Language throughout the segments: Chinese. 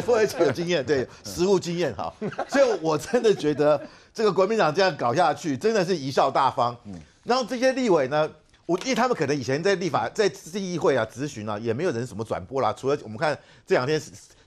富二代有经验，对 实务经验好，所以我真的觉得这个国民党这样搞下去，真的是贻笑大方。嗯，然后这些立委呢，我因为他们可能以前在立法在市议会啊，咨询啊，也没有人什么转播啦。除了我们看这两天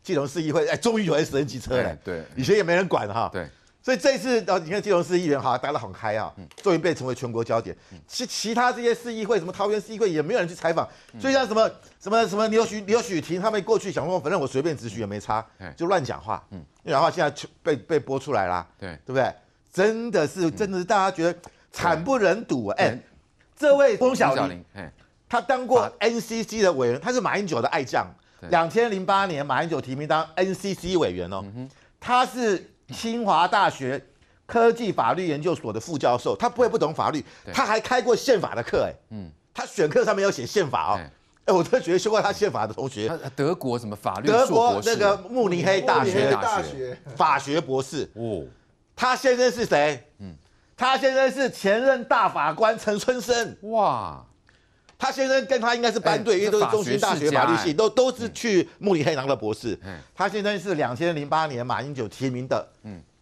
金融市议会，哎，终于有人 N 级车了，对，以前也没人管哈，对。所以这次，呃，你看金融市议员哈，待得很嗨啊，终于被成为全国焦点。其其他这些市议会，什么桃园市议会，也没有人去采访。所以像什么什么什么刘许刘许婷，他们过去想说，反正我随便指许也没差，就乱讲话。嗯，然后现在被被播出来啦。对，对不对？真的是，真的，是大家觉得惨不忍睹。哎，这位龚小玲，他当过 NCC 的委员，他是马英九的爱将。两千零八年，马英九提名当 NCC 委员哦，他是。清华大学科技法律研究所的副教授，他不会不懂法律，他还开过宪法的课，哎，嗯，他选课上面有写宪法哦，哎，我这学修过他宪法的同学，德国什么法律？德国那个慕尼黑大学大学法学博士，哦，他先生是谁？嗯，他先生是前任大法官陈春生，哇。他先生跟他应该是班对，因为都是中兴大学法律系都都是去慕尼黑拿的博士。他现在是两千零八年马英九提名的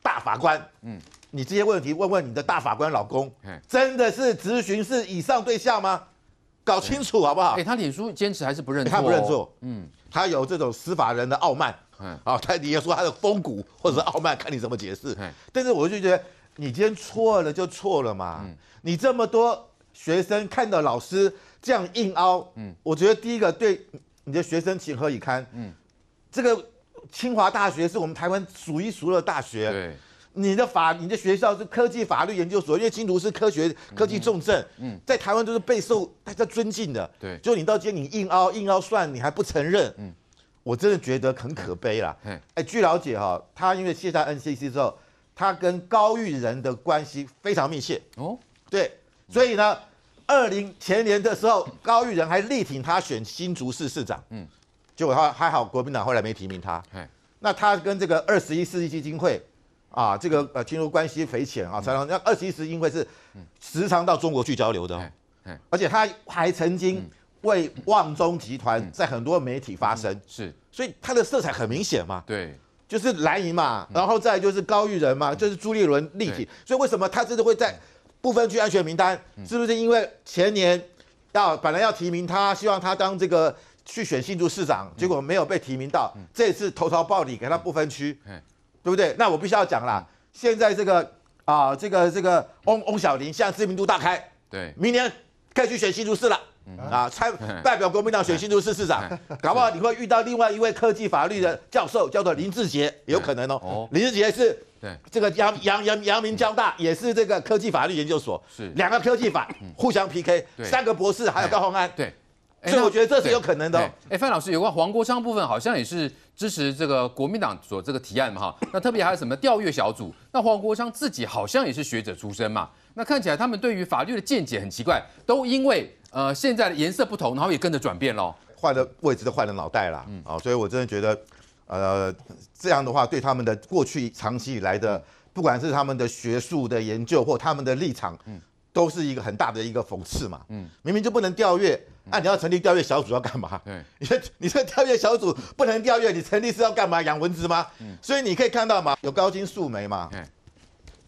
大法官。嗯，你这些问题问问你的大法官老公，真的是咨询是以上对象吗？搞清楚好不好？哎，他脸书坚持还是不认错？他不认错。嗯，他有这种司法人的傲慢。嗯，啊，他你要说他的风骨或者是傲慢，看你怎么解释。嗯。但是我就觉得你今天错了就错了嘛。嗯。你这么多学生看到老师。这样硬凹，嗯，我觉得第一个对你的学生情何以堪，嗯，这个清华大学是我们台湾数一数二的大学，对，你的法你的学校是科技法律研究所，因为新竹是科学科技重镇，嗯，在台湾都是备受大家尊敬的，对，就你到今天你硬凹硬凹算你还不承认，嗯，我真的觉得很可悲啦，嗯，哎，据了解哈，他因为卸下 NCC 之后，他跟高玉人的关系非常密切，哦，对，所以呢。二零前年的时候，高玉仁还力挺他选新竹市市长，嗯，结果他还好，国民党后来没提名他，那他跟这个二十一世纪基金会啊，这个呃，听说关系匪浅啊，才能那二十一世纪基金会是时常到中国去交流的，而且他还曾经为旺中集团在很多媒体发声，是，所以他的色彩很明显嘛，对，就是蓝营嘛，然后再就是高玉仁嘛，就是朱立伦力挺，所以为什么他真的会在？不分区安全名单是不是因为前年要本来要提名他，希望他当这个去选新竹市长，结果没有被提名到，这次投桃报李给他不分区，对不对？那我必须要讲啦，现在这个啊，这个这个翁翁小林现在知名度大开，对，明年可以去选新竹市了。啊，参代表国民党选新竹市市长，搞不好你会遇到另外一位科技法律的教授，叫做林志杰，有可能哦。林志杰是，对，这个阳阳阳阳明交大也是这个科技法律研究所，是两个科技法互相 PK，三个博士，还有高宏安，对，所以我觉得这是有可能的。哎，范老师，有关黄国昌部分好像也是支持这个国民党所这个提案哈，那特别还有什么调阅小组，那黄国昌自己好像也是学者出身嘛，那看起来他们对于法律的见解很奇怪，都因为。呃，现在的颜色不同，然后也跟着转变了，换了位置就换了脑袋了，嗯，啊，所以我真的觉得，呃，这样的话对他们的过去长期以来的，不管是他们的学术的研究或他们的立场，嗯，都是一个很大的一个讽刺嘛，嗯，明明就不能调阅，那你要成立调阅小组要干嘛？对，你说你说调阅小组不能调阅，你成立是要干嘛？养蚊子吗？嗯，所以你可以看到嘛，有高金素梅嘛，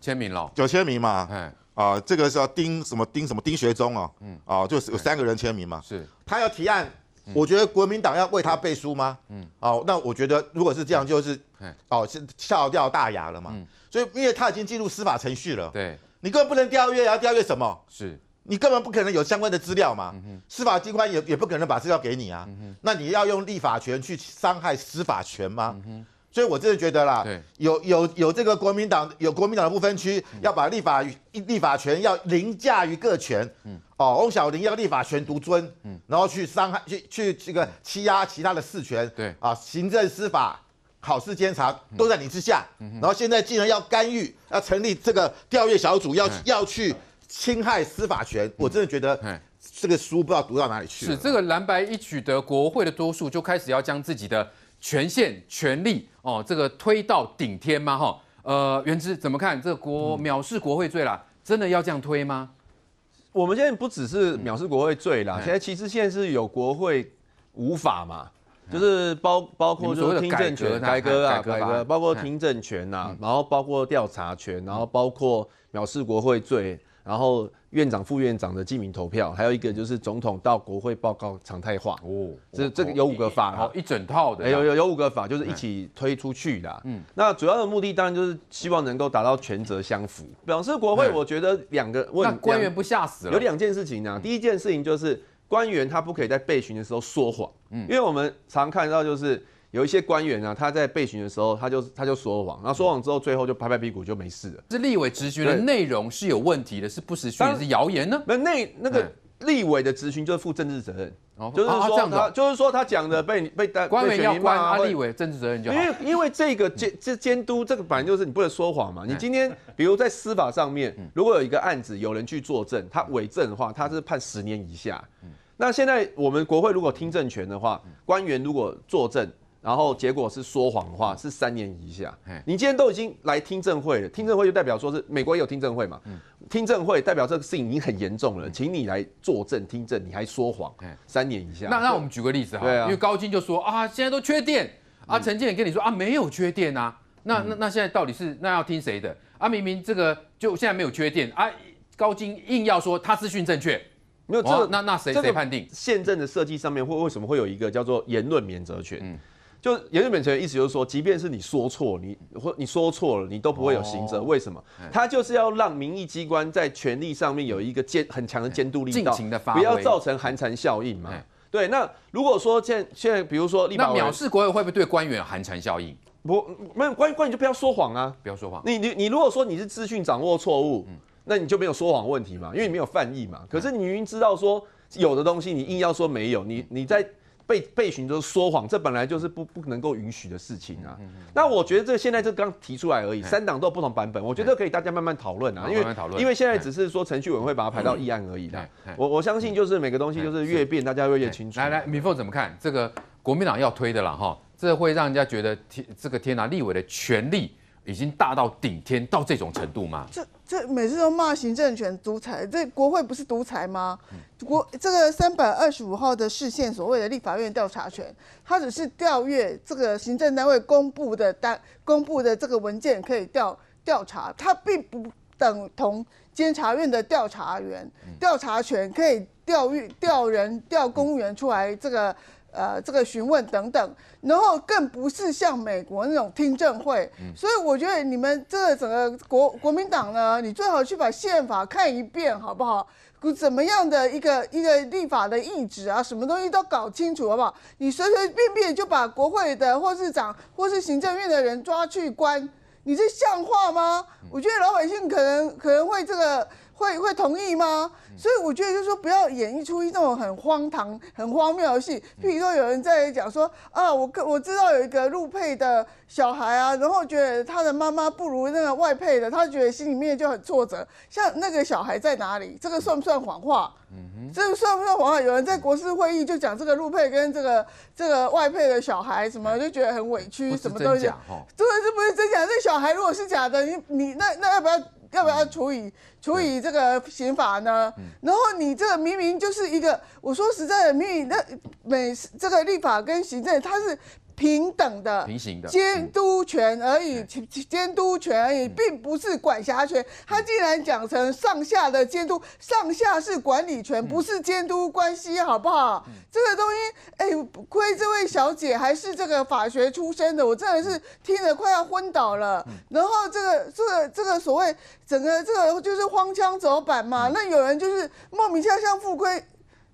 签名了，有签名嘛，嗯。啊，这个叫丁什么丁什么丁学中哦，嗯，啊，就是有三个人签名嘛，是，他要提案，我觉得国民党要为他背书吗？嗯，哦，那我觉得如果是这样，就是，哦，笑掉大牙了嘛。所以因为他已经进入司法程序了，对，你根本不能调阅，要调阅什么？是，你根本不可能有相关的资料嘛，司法机关也也不可能把资料给你啊，那你要用立法权去伤害司法权吗？所以，我真的觉得啦，有有有这个国民党有国民党的不分区，要把立法立法权要凌驾于各权，嗯，哦，翁小玲要立法权独尊，嗯，然后去伤害去去这个欺压其他的四权，对，啊，行政司法考试监察都在你之下，然后现在竟然要干预，要成立这个调阅小组，要要去侵害司法权，我真的觉得这个书不知道读到哪里去是这个蓝白一取得国会的多数，就开始要将自己的权限权力。哦，这个推到顶天吗？哈，呃，元之怎么看这个国藐视国会罪啦？真的要这样推吗？我们现在不只是藐视国会罪啦，现在其实现在是有国会无法嘛，就是包包括说听证权、改革啊、改革，包括听证权呐，然后包括调查权，然后包括藐视国会罪，然后。院长、副院长的记名投票，还有一个就是总统到国会报告常态化。哦，这这个有五个法，哦，一整套的。有有有五个法，就是一起推出去的。嗯，那主要的目的当然就是希望能够达到权责相符。表示国会，我觉得两个问官员不吓死了。有两件事情呢，第一件事情就是官员他不可以在被询的时候说谎。嗯，因为我们常看到就是。有一些官员呢，他在被询的时候，他就他就说谎，然后说谎之后，最后就拍拍屁股就没事了。这立委质询的内容是有问题的，是不实讯，但是谣言呢？那那那个立委的质询就是负政治责任，哦，就是说，就是说他讲的被被带官员要管啊，立委政治责任，因为 因为这个监这监督这个本来就是你不能说谎嘛。你今天比如在司法上面，如果有一个案子有人去作证，他伪证的话，他是判十年以下。那现在我们国会如果听证权的话，官员如果作证。然后结果是说谎的话，是三年以下。你今天都已经来听证会了，听证会就代表说是美国也有听证会嘛？嗯，听证会代表这个事情已经很严重了，请你来作证听证，你还说谎，三年以下。那那我们举个例子哈，因为高金就说啊，现在都缺电啊，陈建也跟你说啊，没有缺电啊。那那那现在到底是那要听谁的啊？明明这个就现在没有缺电啊，高金硬要说他资讯正确，没有这那那谁谁判定宪政的设计上面会为什么会有一个叫做言论免责权？嗯。就言论本责的意思就是说，即便是你说错，你或你说错了，你都不会有刑责。为什么？他就是要让民意机关在权力上面有一个监很强的监督力道，不要造成寒蝉效应嘛。对，那如果说现现在，比如说那藐视国会会不会对官员寒蝉效应？不，没有官官员就不要说谎啊，不要说谎。你你你如果说你是资讯掌握错误，嗯，那你就没有说谎问题嘛，因为你没有犯意嘛。可是你明明知道说有的东西，你硬要说没有，你你在。被被巡就是说谎，这本来就是不不能够允许的事情啊。那我觉得这现在这刚提出来而已，三党都有不同版本，我觉得可以大家慢慢讨论啊。因为因为现在只是说程序委会把它排到议案而已的。我我相信就是每个东西就是越变，大家会越清楚。来来，米凤怎么看这个国民党要推的啦？哈？这会让人家觉得天这个天啊，立委的权力已经大到顶天到这种程度吗？这。这每次都骂行政权独裁，这国会不是独裁吗？国这个三百二十五号的视线，所谓的立法院调查权，它只是调阅这个行政单位公布的单公布的这个文件，可以调调查，它并不等同监察院的调查员调查权，可以调阅调人调公务员出来这个。呃，这个询问等等，然后更不是像美国那种听证会，所以我觉得你们这个整个国国民党呢，你最好去把宪法看一遍，好不好？怎么样的一个一个立法的意志啊，什么东西都搞清楚好不好？你随随便便就把国会的或是长或是行政院的人抓去关，你这像话吗？我觉得老百姓可能可能会这个。会会同意吗？所以我觉得就是说不要演一出一这种很荒唐、很荒谬的戏。譬如说有人在讲说啊，我我我知道有一个陆配的小孩啊，然后觉得他的妈妈不如那个外配的，他觉得心里面就很挫折。像那个小孩在哪里？这个算不算谎话？嗯哼，这个算不算谎话？有人在国事会议就讲这个陆配跟这个这个外配的小孩什么，就觉得很委屈。什么都西？对，这不是真假。这小孩如果是假的，你你那那要不要？要不要处以处以这个刑法呢？然后你这个明明就是一个，我说实在的，明明那每这个立法跟行政，它是。平等的、平行的监督权而已，监监督权而已，并不是管辖权。他竟然讲成上下的监督，上下是管理权，不是监督关系，好不好？这个东西，哎，亏这位小姐还是这个法学出身的，我真的是听得快要昏倒了。然后这个、这个、这个所谓整个这个就是荒腔走板嘛，那有人就是莫名妙相负亏。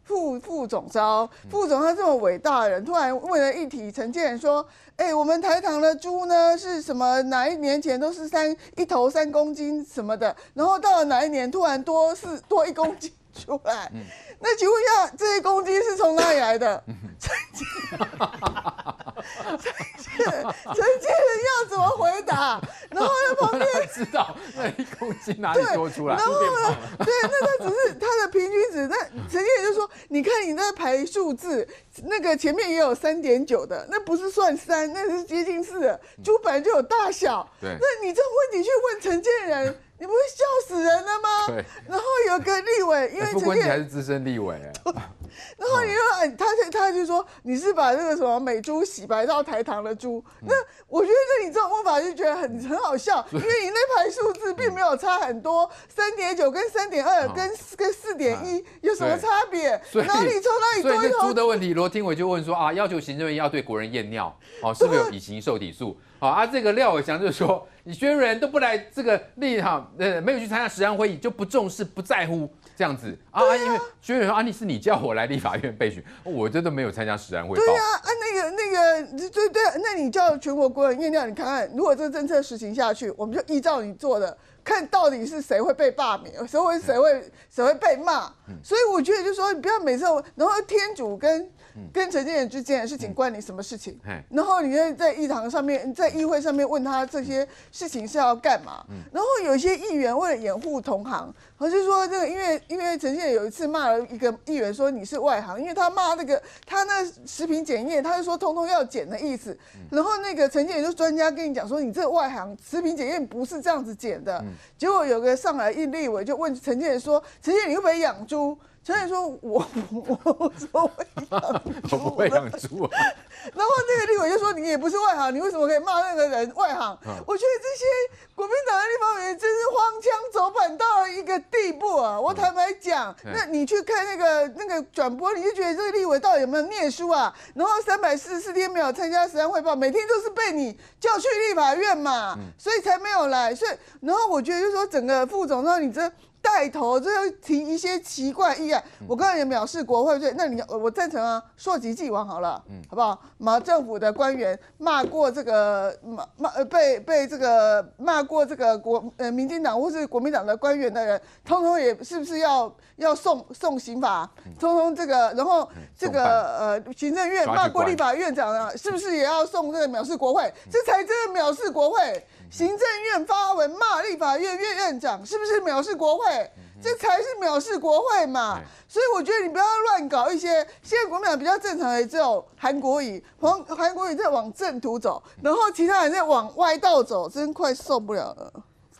副副总招，副总他这么伟大的人，突然为了一题，陈建说，哎，我们台糖的猪呢，是什么哪一年前都是三一头三公斤什么的，然后到了哪一年突然多四多一公斤出来。那请问一下，这些公鸡是从哪里来的？陈建，陈建，陈建人要怎么回答？然后在旁边 知道那一公鸡哪里多出来？然后呢？对，那那只是他的平均值。那陈建人就说：“你看你那排数字，那个前面也有三点九的，那不是算三，那是接近四。猪本来就有大小，对。那你这种问题去问陈建人？”你不会笑死人了吗？对。然后有个立委，因为不管你还是资深立委，然后你又哎，他他他就说你是把那个什么美猪洗白到台糖的猪，那我觉得你这种问法就觉得很很好笑，因为你那排数字并没有差很多，三点九跟三点二跟跟四点一有什么差别？哪里从哪里？所以猪的问题，罗天伟就问说啊，要求行政院要对国人验尿，哦，是不是有乙型受体素？好啊，这个廖伟祥就说。你学人都不来这个立场，呃，没有去参加史安会议，就不重视，不在乎这样子啊？因为学人说，啊，你是你叫我来立法院备选，我真的没有参加史安会议。对呀，啊，那个那个，对对，那你叫全国国人酝酿，你看看，如果这个政策实行下去，我们就依照你做的。看到底是谁会被罢免，谁会谁会谁会被骂，所以我觉得就说你不要每次，然后天主跟跟陈建仁之间的事情关你什么事情？然后你在在议堂上面，在议会上面问他这些事情是要干嘛？然后有些议员为了掩护同行。我是说，这个因为因为陈建有一次骂了一个议员说你是外行，因为他骂那个他那食品检验，他就说通通要检的意思。然后那个陈建就专家跟你讲说你这外行，食品检验不是这样子检的。结果有个上来一立委就问陈建仁说：陈建你会不会养猪？陈建说：我我我会养猪。我不会养猪。然后那个立委就说：你也不是外行，你为什么可以骂那个人外行？我觉得这些。那你去看那个那个转播，你就觉得这个立委到底有没有念书啊？然后三百四十四天没有参加时间汇报，每天都是被你叫去立法院嘛，所以才没有来。所以，然后我觉得就说整个副总说你这。带头这要提一些奇怪议案，我刚才也藐视国会对，那你我赞成啊，说极既往好了，嗯，好不好？马政府的官员骂过这个骂骂被被这个骂过这个国呃，民进党或是国民党的官员的人，通通也是不是要要送送刑法？通通这个然后这个呃，行政院骂过立法院长啊，是不是也要送这个藐视国会？这才真的藐视国会，行政院发文骂立法院院院长，是不是藐视国会？这才是藐视国会嘛！所以我觉得你不要乱搞一些。现在国民党比较正常的这种韩国语，韩韩国语在往正途走，然后其他人在往歪道走，真快受不了了。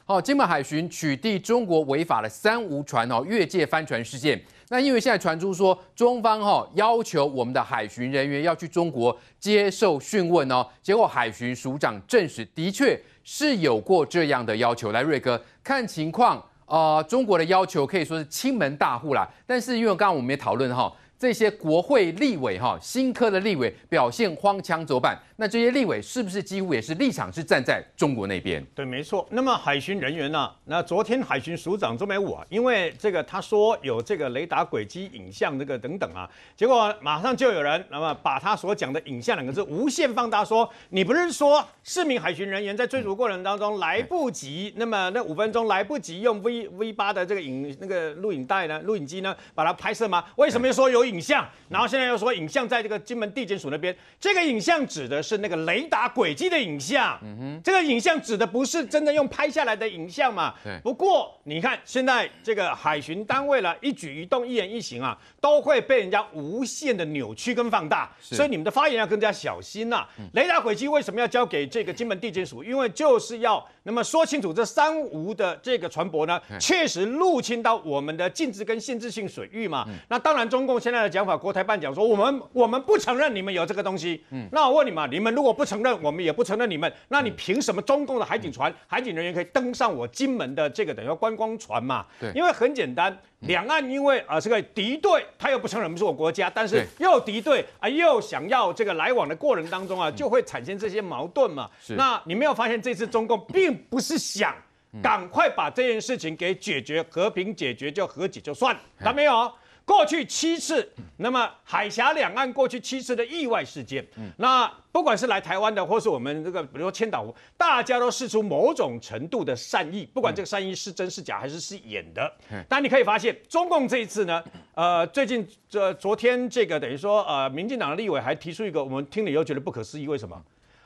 好，金门海巡取缔中国违法的三无船哦，越界帆船事件。那因为现在传出说中方哈要求我们的海巡人员要去中国接受讯问哦，结果海巡署长证实的确是有过这样的要求。来，瑞哥看情况。呃，中国的要求可以说是亲门大户啦，但是因为刚刚我们也讨论哈。这些国会立委哈，新科的立委表现荒腔走板，那这些立委是不是几乎也是立场是站在中国那边？对，没错。那么海巡人员呢？那昨天海巡署长周美武啊，因为这个他说有这个雷达轨迹影像这个等等啊，结果马上就有人那么把他所讲的“影像”两个字无限放大，说你不是说四名海巡人员在追逐过程当中来不及，那么那五分钟来不及用 V V 八的这个影那个录影带呢，录影机呢把它拍摄吗？为什么说有？影像，然后现在又说影像在这个金门地检署那边，这个影像指的是那个雷达轨迹的影像，嗯哼，这个影像指的不是真的用拍下来的影像嘛？对。不过你看，现在这个海巡单位了一举一动、一言一行啊，都会被人家无限的扭曲跟放大，所以你们的发言要更加小心呐。雷达轨迹为什么要交给这个金门地检署？因为就是要那么说清楚，这三无的这个船舶呢，确实入侵到我们的禁止跟限制性水域嘛。那当然，中共现在。的讲法，国台办讲说，我们我们不承认你们有这个东西。嗯，那我问你们，你们如果不承认，我们也不承认你们。那你凭什么中共的海警船、海警人员可以登上我金门的这个等于观光船嘛？对，因为很简单，两岸因为啊这个敌对，他又不承认不是我国家，但是又敌对啊又想要这个来往的过程当中啊就会产生这些矛盾嘛。是，那你没有发现这次中共并不是想赶快把这件事情给解决，和平解决就和解就算，懂没有？过去七次，那么海峡两岸过去七次的意外事件，那不管是来台湾的，或是我们这个，比如说千岛湖，大家都试出某种程度的善意，不管这个善意是真是假，还是是演的。但你可以发现，中共这一次呢，呃，最近这昨天这个等于说，呃，民进党的立委还提出一个，我们听了以后觉得不可思议，为什么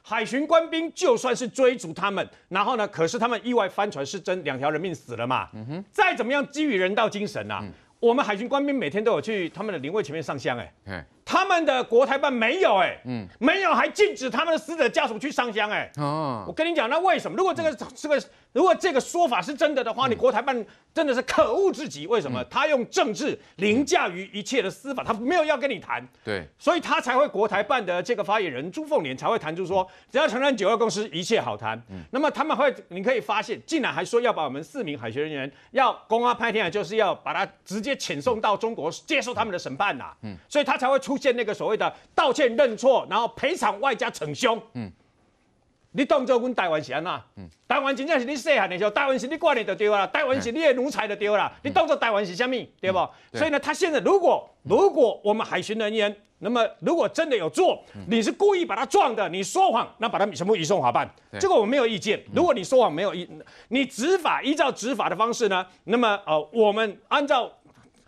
海巡官兵就算是追逐他们，然后呢，可是他们意外翻船是真，两条人命死了嘛？嗯哼，再怎么样基于人道精神呐。我们海军官兵每天都有去他们的灵位前面上香，哎。他们的国台办没有哎，嗯，没有，还禁止他们的死者家属去上香哎，哦，我跟你讲，那为什么？如果这个这个，如果这个说法是真的的话，你国台办真的是可恶至极。为什么？他用政治凌驾于一切的司法，他没有要跟你谈，对，所以他才会国台办的这个发言人朱凤莲才会谈出说，只要承认九二共识，一切好谈。嗯，那么他们会，你可以发现，竟然还说要把我们四名海学人员要公安派天啊，就是要把他直接遣送到中国接受他们的审判呐。嗯，所以他才会出。见那个所谓的道歉认错，然后赔偿外加惩凶。嗯，你当做阮台湾是安那？嗯，台湾真正是你细汉的时候，台湾是你挂你的掉了，台湾是你的奴才的掉了。你当做台湾是虾米？对不？所以呢，他现在如果如果我们海巡人员，那么如果真的有做，你是故意把他撞的，你说谎，那把他全部移送法办。这个我没有意见。如果你说谎没有依，你执法依照执法的方式呢？那么呃，我们按照。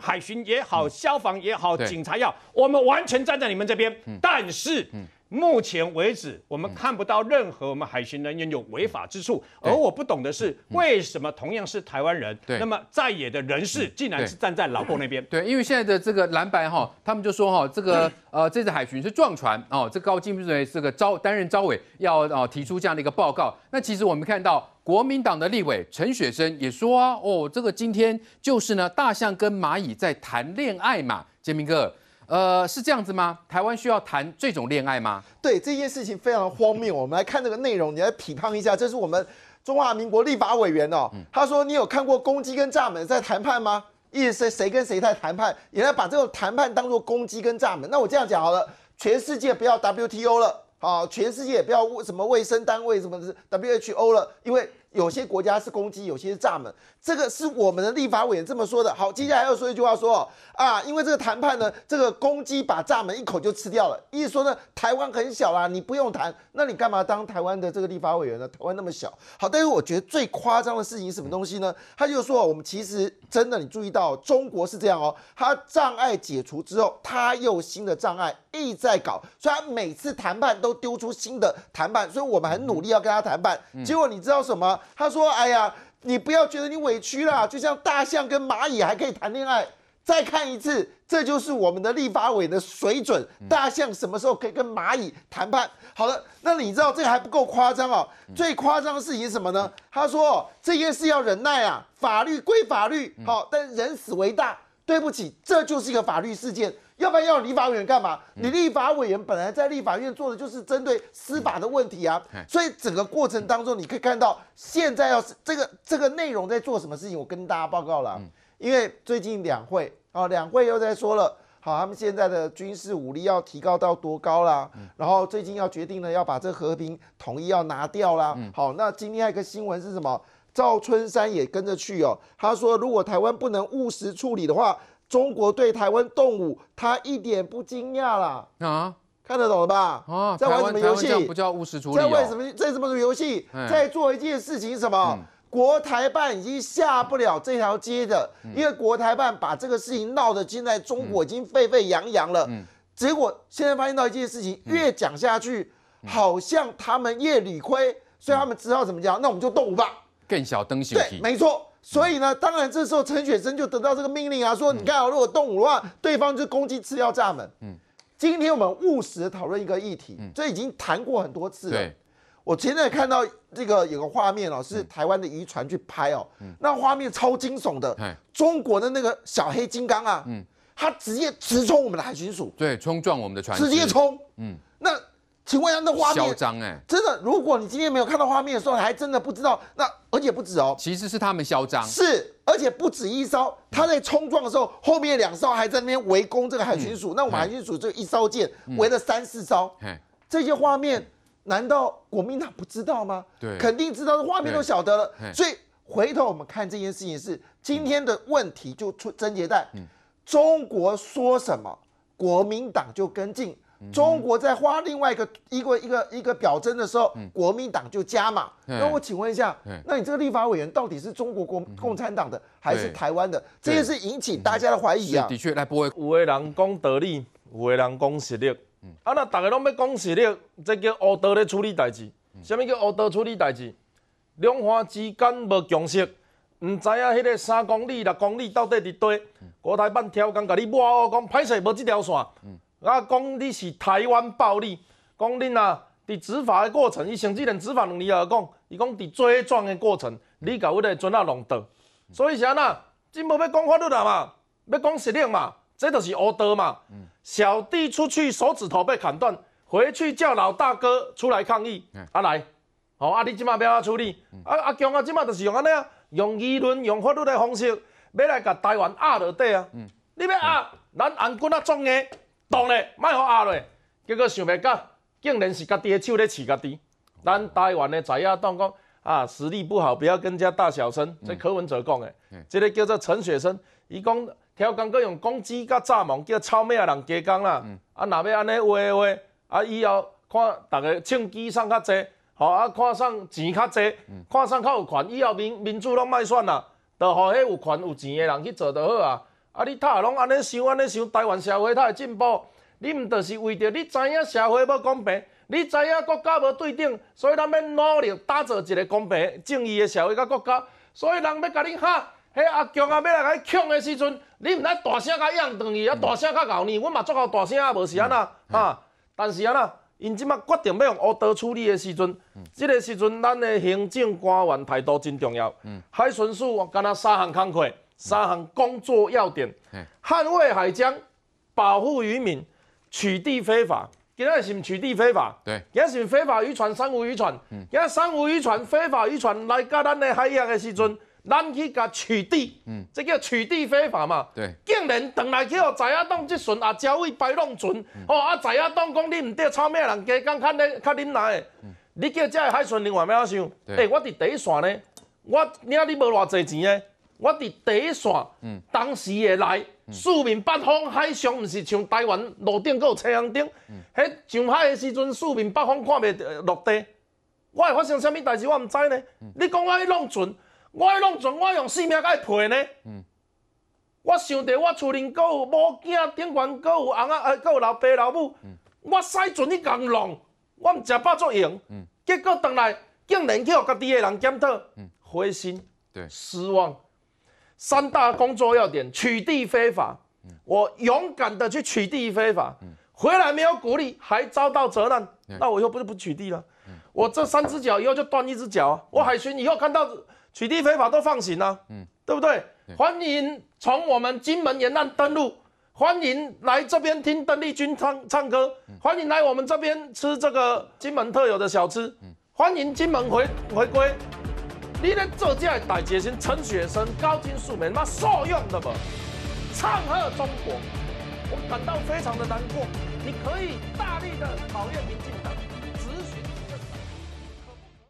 海巡也好，消防也好，警察要，我们完全站在你们这边，但是。目前为止，我们看不到任何我们海巡人员有违法之处，而我不懂的是，为什么同样是台湾人，那么在野的人士竟然是站在老公那边？对，因为现在的这个蓝白哈，他们就说哈，这个 呃，这次海巡是撞船哦，这高金素梅这个招担任招委要啊提出这样的一个报告。那其实我们看到国民党的立委陈雪生也说哦，这个今天就是呢大象跟蚂蚁在谈恋爱嘛，杰明哥。呃，是这样子吗？台湾需要谈这种恋爱吗？对这件事情非常荒谬。我们来看这个内容，你来批判一下。这是我们中华民国立法委员哦，他说：“你有看过公鸡跟蚱蜢在谈判吗？意思谁跟谁在谈判？你来把这个谈判当做公鸡跟蚱蜢。那我这样讲好了，全世界不要 WTO 了，好，全世界也不要什么卫生单位什么是 WHO 了，因为。有些国家是公鸡，有些是蚱蜢，这个是我们的立法委员这么说的。好，接下来要说一句话，说啊，因为这个谈判呢，这个公鸡把蚱蜢一口就吃掉了。意思说呢，台湾很小啦，你不用谈，那你干嘛当台湾的这个立法委员呢？台湾那么小。好，但是我觉得最夸张的事情什么东西呢？他就说，我们其实真的，你注意到中国是这样哦，他障碍解除之后，他又新的障碍意在搞，所以每次谈判都丢出新的谈判，所以我们很努力要跟他谈判，结果你知道什么？他说：“哎呀，你不要觉得你委屈啦，就像大象跟蚂蚁还可以谈恋爱。再看一次，这就是我们的立法委的水准。大象什么时候可以跟蚂蚁谈判？好了，那你知道这个还不够夸张哦。最夸张的事情是什么呢？他说：这件事要忍耐啊，法律归法律，好，但人死为大。对不起，这就是一个法律事件。”要不然要立法委员干嘛？你立法委员本来在立法院做的就是针对司法的问题啊，所以整个过程当中你可以看到，现在要是这个这个内容在做什么事情，我跟大家报告了。因为最近两会啊，两会又在说了，好，他们现在的军事武力要提高到多高啦？然后最近要决定呢，要把这和平统一要拿掉啦。好，那今天一个新闻是什么？赵春山也跟着去哦，他说如果台湾不能务实处理的话。中国对台湾动武，他一点不惊讶啦。啊！看得懂了吧？啊，在玩什么游戏？不叫务实处理。在玩什么？在什么什么游戏？在做一件事情什么？国台办已经下不了这条街的，因为国台办把这个事情闹得现在中国已经沸沸扬扬了。结果现在发现到一件事情，越讲下去，好像他们越理亏，所以他们知道怎么讲，那我们就动武吧。更小灯西。对，没错。所以呢，当然这时候陈雪生就得到这个命令啊，说你看啊，如果动武的话，对方就攻击吃掉炸们。嗯，今天我们务实讨论一个议题，这已经谈过很多次了。我前阵看到这个有个画面哦，是台湾的渔船去拍哦，那画面超惊悚的，中国的那个小黑金刚啊，嗯，它直接直冲我们的海巡署，对，冲撞我们的船，直接冲，嗯。请问他的画面嚣张哎，真的，如果你今天没有看到画面的时候，还真的不知道。那而且不止哦，其实是他们嚣张，是而且不止一艘，他在冲撞的时候，后面两艘还在那边围攻这个海巡署。那我海巡署就一艘舰围了三四艘。这些画面难道国民党不知道吗？对，肯定知道，这画面都晓得了。所以回头我们看这件事情是今天的问题就出症结带。中国说什么，国民党就跟进。中国在花另外一个一个一个一个表征的时候，国民党就加码。那我请问一下，那你这个立法委员到底是中国共共产党的还是台湾的？这也是引起大家的怀疑啊。的确，来，不会。有的人讲道理，有的人讲实力。啊，那大家拢要讲实力，这叫乌刀咧处理代志。什么叫乌刀处理代志？两方之间无共识，唔知啊，迄个三公里、六公里到底几多？国台办挑工，甲你抹骂，讲歹势无这条线。我讲你是台湾暴力，讲恁啊，在执法的过程，伊甚至连执法能力也讲，伊讲在作状的过程，你搞迄个尊啊弄倒，所以是安那，真无要讲法律啊嘛，要讲实力嘛，这就是恶道嘛。小弟出去手指头被砍断，回去叫老大哥出来抗议。啊来，好啊，你即马要安怎处理，阿阿强啊，即马就是用安尼啊，用舆论、用法律的方式，要来甲台湾压落底啊。你要压，咱红军啊撞硬。动咧，卖互压落，结果想袂到，竟然是家己的手咧饲家己。咱台湾的知影当讲啊，实力不好，不要跟家大小生。这柯文哲讲的，这个叫做陈雪生，伊讲，超工管用公鸡甲炸毛，叫抄咩啊人加工啦？啊，若要安尼话话？啊，以后看逐个唱机上较侪，吼啊，看上钱较侪，看上较有权，以后民民主拢卖选啦，著互迄有权有钱的人去做就好啊。啊！你他拢安尼想，安尼想，台湾社会太会进步。你毋著是为着你知影社会要公平，你知影国家无对等，所以咱要努力打造一个公平、正义的社会甲国家。所以人要甲你喊，迄阿强啊，要来甲你呛的时阵，你毋来大声甲应，等于啊大声甲咬你。我嘛足够大声，啊，无时安那啊。但是安那，因即马决定要用乌刀处理的时阵，即个时阵咱的行政官员态度真重要。嗯、海巡署我干阿啥项工课？三项工作要点：捍卫海疆、保护渔民、取缔非法。今仔是毋取缔非法？对，伊是用非法渔船、三无渔船。伊三无渔船、非法渔船来搞咱的海洋的时阵，咱去甲取缔。嗯，这叫取缔非法嘛？对。竟然倒来去哦，知影当即船也交尾摆弄船，哦，啊，知影当讲你唔对，炒咩人家讲较恁较恁来的？嗯，你叫这海巡另外咩怎想？哎，我伫第一线呢，我你阿你无偌济钱呢？我伫第一线，嗯、当时会来，四面八方海上毋是像台湾路顶个有青红灯。迄上海个时阵，四面八方看袂着陆地。我会发生啥物代志？我毋知呢。你讲我去弄船，我去弄船，我用性命甲伊赔呢。嗯、我想着我厝里个有某囝，顶悬个有翁仔，啊，有老爸老母。嗯、我驶船，你咁弄，我毋食饱作用，嗯、结果倒来，竟然去互家己个人检讨，嗯、灰心，对，失望。三大工作要点：取缔非法。我勇敢的去取缔非法，回来没有鼓励，还遭到责难。那我以后不是不取缔了？我这三只脚以后就断一只脚啊！我海巡以后看到取缔非法都放行啊！对不对？欢迎从我们金门沿岸登陆，欢迎来这边听邓丽君唱唱歌，欢迎来我们这边吃这个金门特有的小吃，欢迎金门回回归。你咧做这代学生、陈雪生、高金素梅，妈受用的嘛？唱和中国，我感到非常的难过。你可以大力的讨厌民进党。